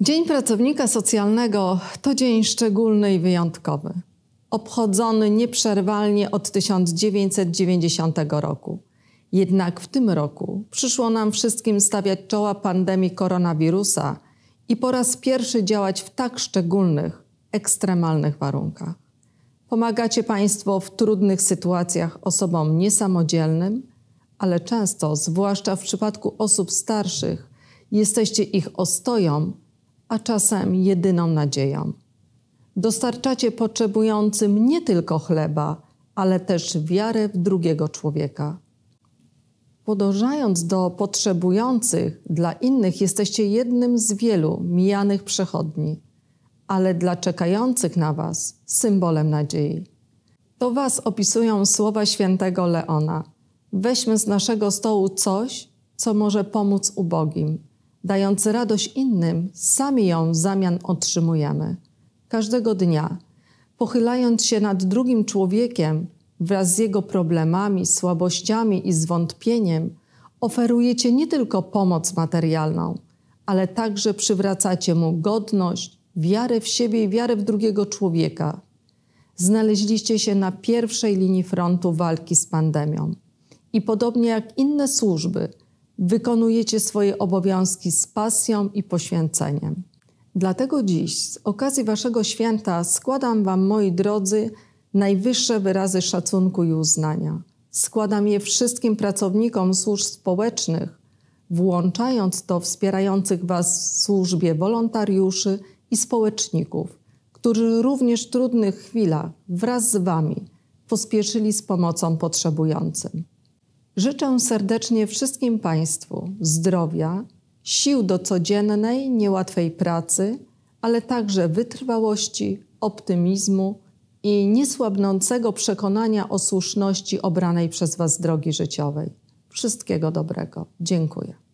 Dzień Pracownika Socjalnego to dzień szczególny i wyjątkowy, obchodzony nieprzerwalnie od 1990 roku. Jednak w tym roku przyszło nam wszystkim stawiać czoła pandemii koronawirusa i po raz pierwszy działać w tak szczególnych, ekstremalnych warunkach. Pomagacie Państwo w trudnych sytuacjach osobom niesamodzielnym, ale często, zwłaszcza w przypadku osób starszych, jesteście ich ostoją a czasem jedyną nadzieją. Dostarczacie potrzebującym nie tylko chleba, ale też wiarę w drugiego człowieka. Podążając do potrzebujących dla innych, jesteście jednym z wielu mijanych przechodni, ale dla czekających na Was symbolem nadziei. To Was opisują słowa świętego Leona. Weźmy z naszego stołu coś, co może pomóc ubogim, dając radość innym, sami ją w zamian otrzymujemy. Każdego dnia, pochylając się nad drugim człowiekiem wraz z jego problemami, słabościami i zwątpieniem, oferujecie nie tylko pomoc materialną, ale także przywracacie mu godność, wiarę w siebie i wiarę w drugiego człowieka. Znaleźliście się na pierwszej linii frontu walki z pandemią. I podobnie jak inne służby, wykonujecie swoje obowiązki z pasją i poświęceniem. Dlatego dziś, z okazji Waszego święta, składam Wam, moi drodzy, najwyższe wyrazy szacunku i uznania. Składam je wszystkim pracownikom służb społecznych, włączając to wspierających Was w służbie wolontariuszy i społeczników, którzy również w trudnych chwilach wraz z Wami pospieszyli z pomocą potrzebującym. Życzę serdecznie wszystkim Państwu zdrowia, sił do codziennej, niełatwej pracy, ale także wytrwałości, optymizmu i niesłabnącego przekonania o słuszności obranej przez Was drogi życiowej. Wszystkiego dobrego. Dziękuję.